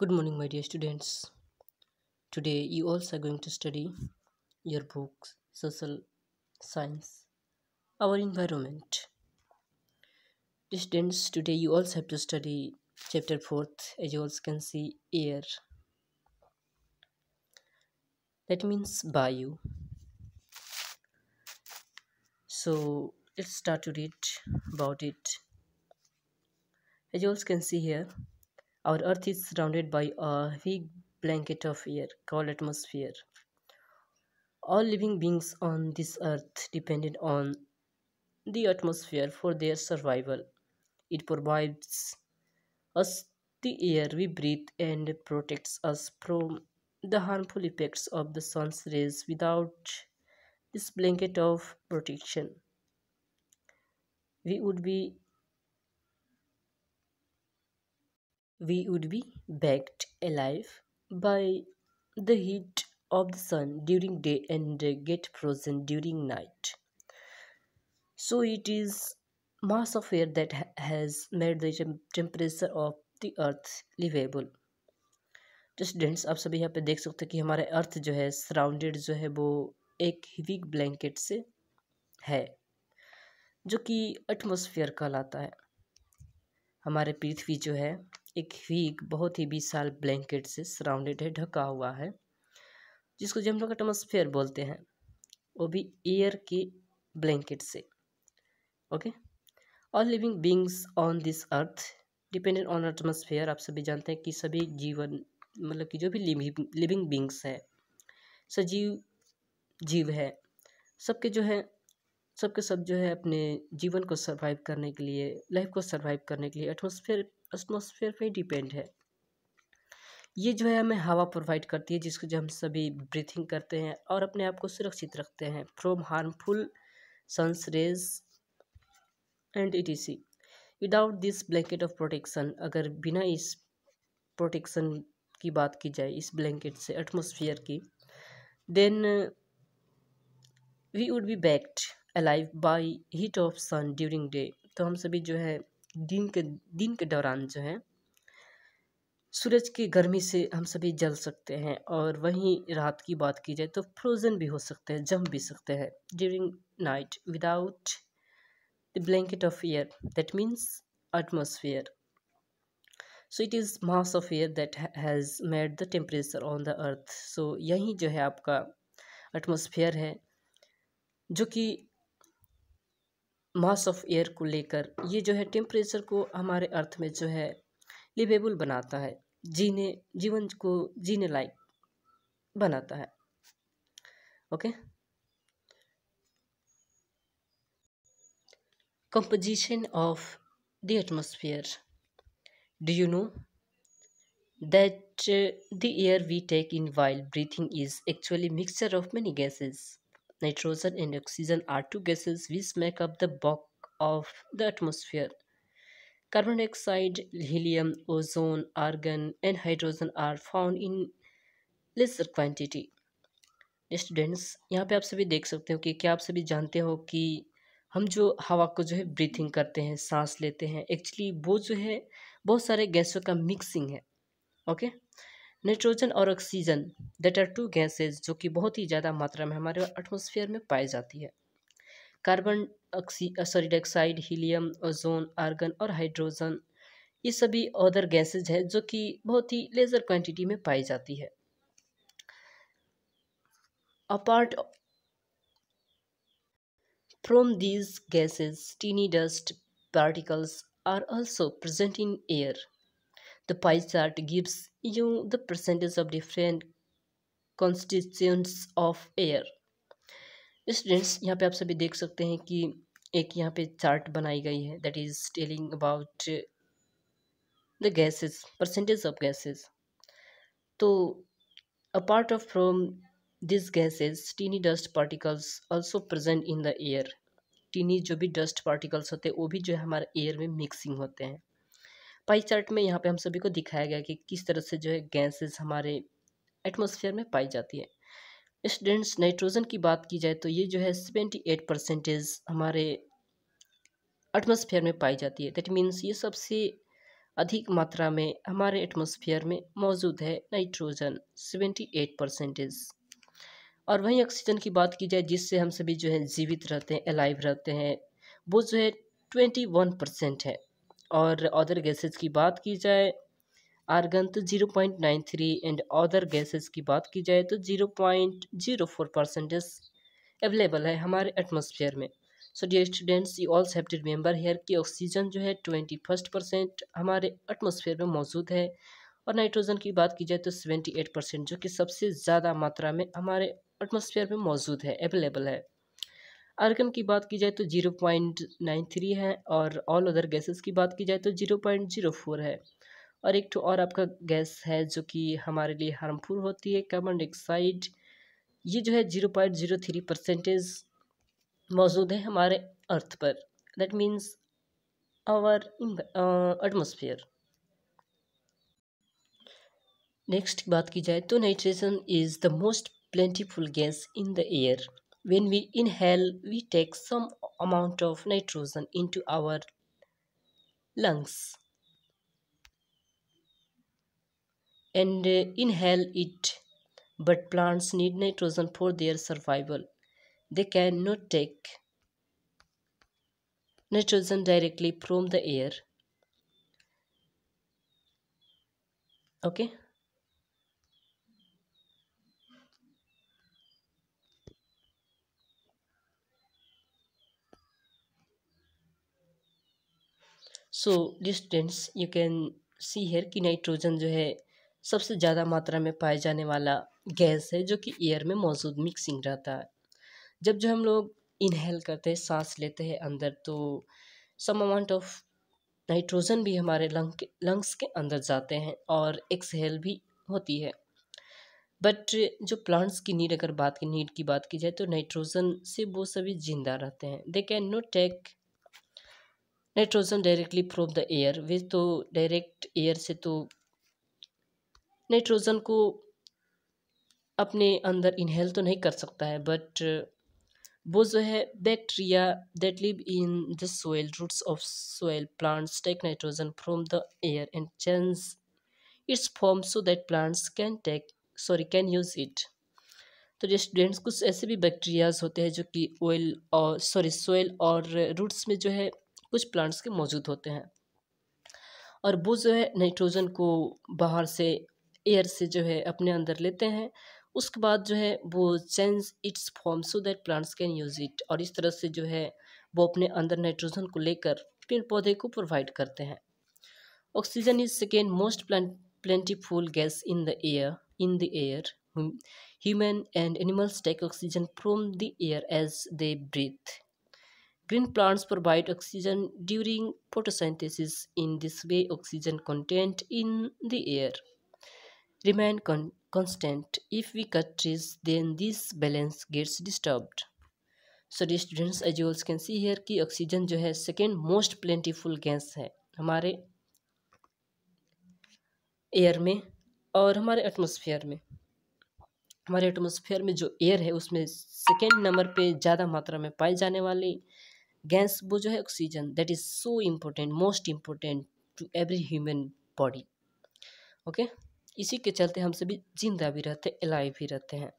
Good morning, my dear students. Today, you also are going to study your books, social science, our environment. Students, today you also have to study chapter 4th, as you also can see, here. That means bio. So, let's start to read about it. As you also can see here, our Earth is surrounded by a thick blanket of air called atmosphere. All living beings on this earth depend on the atmosphere for their survival. It provides us the air we breathe and protects us from the harmful effects of the sun's rays without this blanket of protection we would be we would be baked alive by the heat of the sun during day and get frozen during night so it is mass of air that has made the temperature of the earth livable students आप सभी यहाँ पे देख सकते हैं कि हमारे अर्थ जो है सराउंडेड जो है वो एक हीविक ब्लैंकेट से है जो कि एटमोसफियर कहलाता है हमारे पृथ्वी जो है एक वीक बहुत ही विशाल ब्लैंकेट से सराउंडेड है ढका हुआ है जिसको जो हम लोग एटमोसफेयर बोलते हैं वो भी एयर के ब्लैंकेट से okay all living beings on this earth dependent on atmosphere आप सभी जानते हैं कि सभी जीवन मतलब कि जो भी लिविंग बींग्स है सजीव जीव है सबके जो है सबके सब जो है अपने जीवन को सर्वाइव करने के लिए लाइफ को सर्वाइव करने के लिए एटमोसफेयर एटमोसफेयर पर डिपेंड है ये जो है हमें हवा प्रोवाइड करती है जिसको जो हम सभी ब्रीथिंग करते हैं और अपने आप को सुरक्षित रखते हैं from harmful sun's rays and E T C without this blanket of protection अगर बिना इस प्रोटेक्शन की बात की जाए इस ब्लैंकेट से एटमोसफियर की then we would be baked alive by heat of sun during day तो हम सभी जो है दिन के दिन के दौरान जो है सूरज की गर्मी से हम सभी जल सकते हैं और वहीं रात की बात की जाए तो फ्रोजन भी हो सकते हैं जम भी सकते हैं during night without the blanket of air that means atmosphere so it is mass of air that has made the temperature on the earth so यही जो है आपका एटमोसफियर है जो कि मास ऑफ एयर को लेकर ये जो है टेम्परेचर को हमारे अर्थ में जो है लिवेबल बनाता है जीने जीवन को जीने लायक बनाता है okay composition of the atmosphere do you know that the air we take in while breathing is actually mixture of many many Nitrogen and oxygen are two gases which make up the bulk of the atmosphere. Carbon dioxide, helium, ozone, argon, and hydrogen are found in lesser quantity. Students यहाँ पे आप सभी देख सकते हो कि क्या आप सभी जानते हो कि हम जो हवा को जो है ब्रीथिंग करते हैं सांस लेते हैं एक्चुअली वो जो है बहुत सारे गैसों का मिक्सिंग है ओके okay? नाइट्रोजन और oxygen that are two gases जो कि बहुत ही ज़्यादा मात्रा में हमारे एटमोसफियर में पाई जाती है carbon oxy sorry dioxide helium ozone argon और हाइड्रोजन ये सभी अदर गैसेज हैं जो कि बहुत ही लेजर क्वांटिटी में पाई जाती है apart from these gases tiny dust particles are also present in air The pie chart gives you the percentage of different constituents of air. Students यहाँ पे आप सभी देख सकते हैं कि एक यहाँ पे चार्ट बनाई गई है that is telling about the gases percentage of gases तो apart of from this gases tiny dust particles also present in the air tiny जो भी डस्ट पार्टिकल्स होते हैं वो भी जो है हमारे एयर में मिक्सिंग होते हैं पाई चार्ट में यहाँ पे हम सभी को दिखाया गया कि किस तरह से जो है गैसेस हमारे एटमोसफियर में पाई जाती है स्टूडेंट्स नाइट्रोजन की बात की जाए तो ये जो है सेवेंटी एट परसेंटेज हमारे एटमोसफियर में पाई जाती है दैट मीन्स ये सबसे अधिक मात्रा में हमारे एटमोसफियर में मौजूद है नाइट्रोजन सेवेंटी एट परसेंटेज और वहीं ऑक्सीजन की बात की जाए जिससे हम सभी जो है जीवित रहते हैं अलाइव रहते हैं वो जो है ट्वेंटी वन परसेंट है और अदर गैसेस की बात की जाए आर्गन तो zero point nine three and other gases की बात की जाए तो zero point zero four percentage available है हमारे एटमोसफियर में so dear students you also have to remember here कि ऑक्सीजन जो है ट्वेंटी फर्स्ट परसेंट हमारे एटमोसफियर में मौजूद है और नाइट्रोजन की बात की जाए तो सेवेंटी एट परसेंट जो कि सबसे ज़्यादा मात्रा में हमारे एटमोसफियर में मौजूद है अवेलेबल है आर्गन की बात की जाए तो जीरो पॉइंट नाइन थ्री है और ऑल अदर गैसेस की बात की जाए तो जीरो पॉइंट जीरो फोर है और एक तो और आपका गैस है जो कि हमारे लिए हार्मफुल होती है कार्बन डाइऑक्साइड ये जो है zero point zero three percentage मौजूद है हमारे अर्थ पर that means our atmosphere next बात की जाए तो nitrogen is the most plentiful gas in the air when we inhale we take some amount of nitrogen into our lungs and uh, inhale it but plants need nitrogen for their survival they cannot take nitrogen directly from the air okay so students you can see here कि nitrogen जो है सबसे ज़्यादा मात्रा में पाए जाने वाला गैस है जो कि एयर में मौजूद मिक्सिंग रहता है जब जो हम लोग इनहेल करते हैं सांस लेते हैं अंदर तो सम अमाउंट ऑफ नाइट्रोजन भी हमारे लंग के लंग्स के अंदर जाते हैं और एक्सहेल भी होती है बट जो प्लांट्स की नीड अगर बात की नीड की बात की जाए तो नाइट्रोजन से वो सभी जिंदा रहते हैं they can no take nitrogen directly from the air वे तो डायरेक्ट एयर से तो नाइट्रोजन को अपने अंदर इनहेल तो नहीं कर सकता है बट वो जो है bacteria that live in the soil roots of soil plants take nitrogen from the air and change its form so that plants can take sorry can use it तो जो स्टूडेंट्स कुछ ऐसे भी बैक्टीरियाज होते हैं जो कि ऑयल और सॉरी सोयल और रूट्स में जो है कुछ प्लांट्स के मौजूद होते हैं और वो जो है नाइट्रोजन को बाहर से एयर से जो है अपने अंदर लेते हैं उसके बाद जो है वो change its form so that plants can use it और इस तरह से जो है वो अपने अंदर नाइट्रोजन को लेकर पेड़ पौधे को प्रोवाइड करते हैं oxygen is second most plenty plentiful gas in the air in the air human and animals take oxygen from the air as they breathe Green plants provide oxygen during photosynthesis. In this way, oxygen content in the air remain con constant. If we cut trees, then this balance gets disturbed. So dear students as you'll can see here की oxygen जो है second most plentiful gas है हमारे air में और हमारे atmosphere में हमारे एटमोसफियर में जो एयर है उसमें सेकेंड नंबर पे ज़्यादा मात्रा में पाई जाने वाली गैस वो जो है oxygen that is so important most important to every human body okay इसी के चलते हम सभी जिंदा भी रहते हैं अलाइव भी रहते हैं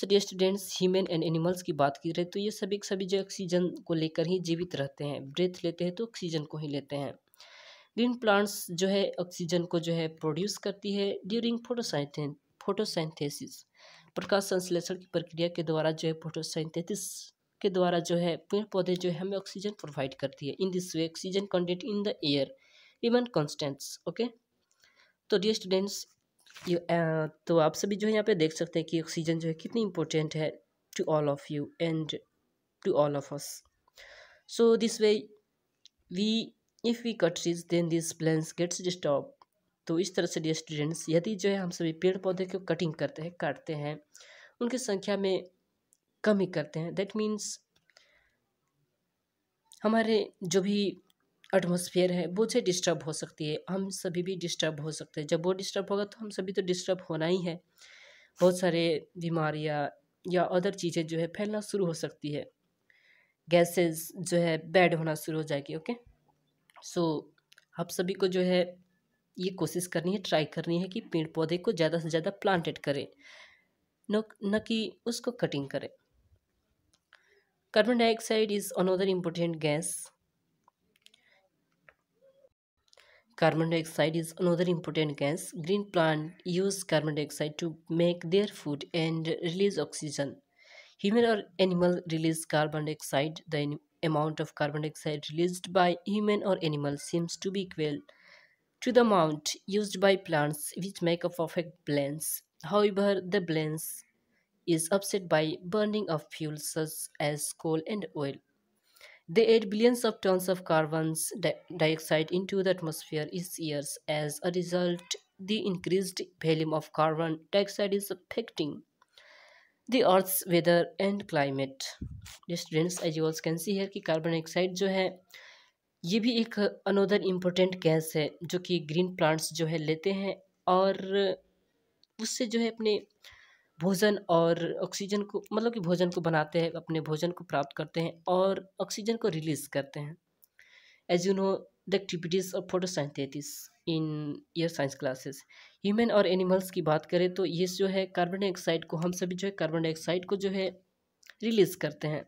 so dear students human and animals की बात की रहे तो ये सभी सभी जो ऑक्सीजन को लेकर ही जीवित रहते हैं ब्रेथ लेते हैं तो ऑक्सीजन को ही लेते हैं ग्रीन प्लांट्स जो है ऑक्सीजन को जो है प्रोड्यूस करती है ड्यूरिंग फोटोसाइंथे फोटोसाइंथेसिस प्रकाश संश्लेषण की प्रक्रिया के द्वारा जो है फोटोसाइंथेसिस के द्वारा जो है पेड़ पौधे जो है हमें ऑक्सीजन प्रोवाइड करती है in this way oxygen content in the air even constants okay तो डियर स्टूडेंट्स uh, तो आप सभी जो है यहाँ पे देख सकते हैं कि ऑक्सीजन जो है कितनी इंपॉर्टेंट है to all of you and to all of us so this way we if we cut trees then this plains gets disturb तो इस तरह से डियर स्टूडेंट्स यदि जो है हम सभी पेड़ पौधे को कटिंग करते हैं काटते हैं उनकी संख्या में कम ही करते हैं दैट मीन्स हमारे जो भी एटमोसफियर है वो से डिस्टर्ब हो सकती है हम सभी भी डिस्टर्ब हो सकते हैं जब वो डिस्टर्ब होगा तो हम सभी तो डिस्टर्ब होना ही है बहुत सारे बीमारियाँ या अदर चीज़ें जो है फैलना शुरू हो सकती है गैसेस जो है बैड होना शुरू हो जाएगी ओके सो आप सभी को जो है ये कोशिश करनी है ट्राई करनी है कि पेड़ पौधे को ज़्यादा से ज़्यादा प्लांटेड करें न कि उसको कटिंग करें Carbon dioxide is another important gas. Carbon dioxide is another important gas. Green plants use carbon dioxide to make their food and release oxygen. Human or animal release carbon dioxide. The amount of carbon dioxide released by human or animal seems to be equal to the amount used by plants which make a perfect blend. However, the blends is upset by burning of fuels such as coal and oil. They add billions of tons of carbon dioxide into the atmosphere each year. As a result, the increased volume of carbon dioxide is affecting the Earth's weather and climate. Students, as you also can see here कि carbon dioxide जो है ये भी एक another important gas है जो कि green plants जो है लेते हैं और उससे जो है अपने भोजन और ऑक्सीजन को मतलब कि भोजन को बनाते हैं अपने भोजन को प्राप्त करते हैं और ऑक्सीजन को रिलीज करते हैं as you know the activities of photosynthesis in your science classes human और एनिमल्स की बात करें तो ये जो है कार्बन डाइऑक्साइड को हम सभी जो है कार्बन डाइऑक्साइड को जो है रिलीज करते हैं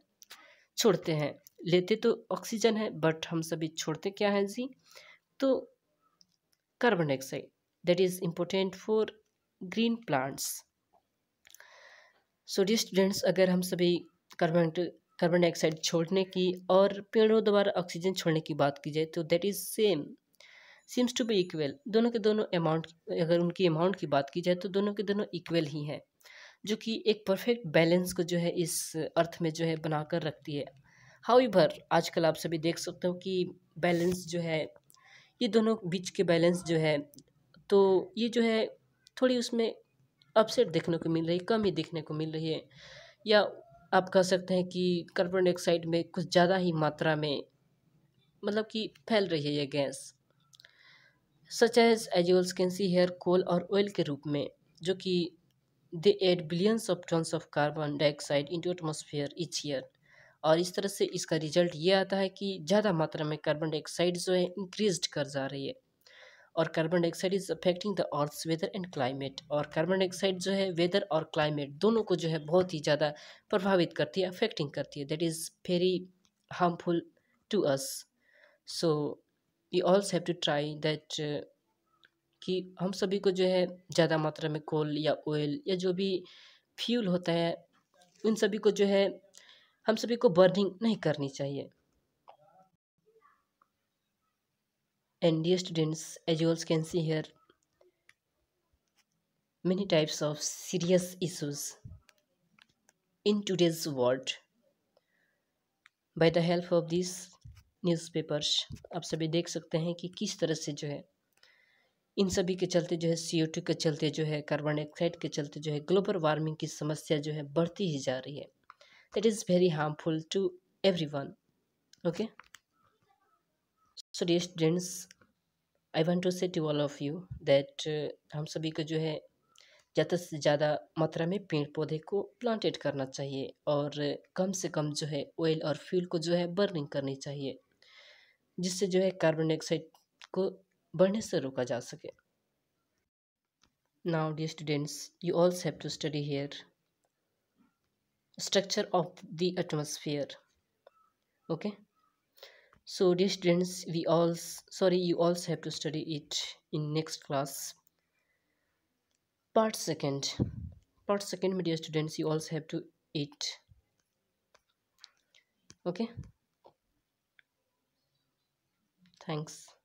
छोड़ते हैं लेते तो ऑक्सीजन है बट हम सभी छोड़ते क्या है जी तो carbon dioxide that is important for green plants so dear students अगर हम सभी कार्बन कार्बन डाइऑक्साइड छोड़ने की और पेड़ों द्वारा ऑक्सीजन छोड़ने की बात की जाए तो that is same seems to be equal दोनों के दोनों अमाउंट अगर उनकी अमाउंट की बात की जाए तो दोनों के दोनों इक्वल ही हैं जो कि एक परफेक्ट बैलेंस को जो है इस अर्थ में जो है बनाकर रखती है हाउ इवर आजकल आप सभी देख सकते हो कि बैलेंस जो है ये दोनों बीच के बैलेंस जो है तो ये जो है थोड़ी उसमें अपसेट देखने को मिल रही है कमी देखने को मिल रही है या आप कह सकते हैं कि कार्बन डाइऑक्साइड में कुछ ज़्यादा ही मात्रा में मतलब कि फैल रही है यह gas such as as you'll can see here coal और ऑयल के रूप में जो कि they add billions of tons of carbon dioxide into atmosphere each year और इस तरह से इसका रिजल्ट ये आता है कि ज़्यादा मात्रा में कार्बन डाइऑक्साइड जो है इंक्रीज कर जा रही है और carbon dioxide is affecting the earth weather and climate और कार्बन डाइऑक्साइड जो है वेदर और क्लाइमेट दोनों को जो है बहुत ही ज़्यादा प्रभावित करती है अफेक्टिंग करती है that is very harmful to us so we also have to try that कि हम सभी को जो है ज़्यादा मात्रा में कोल या ऑयल या जो भी फ्यूल होता है उन सभी को जो है हम सभी को बर्निंग नहीं करनी चाहिए and dear students as you all can see here many types of serious issues in today's world by the help of this newspapers आप सभी देख सकते हैं कि किस तरह से जो है इन सभी के चलते जो है सी ओ टू के चलते जो है कार्बन डाइऑक्साइड के चलते जो है ग्लोबल वार्मिंग की समस्या जो है बढ़ती ही जा रही है that is very harmful to every one okay so dear students I want to say to all of you that हम सभी को जो है ज़्यादा से ज़्यादा मात्रा में पेड़ पौधे को प्लांटेड करना चाहिए और कम से कम जो है ऑयल और फ्यूल को जो है बर्निंग करनी चाहिए जिससे जो है कार्बन डाइऑक्साइड को बढ़ने से रोका जा सके now dear students you also have to study here structure of the atmosphere okay so dear students we all sorry you also have to study it in next class part second part second media students you also have to eat okay thanks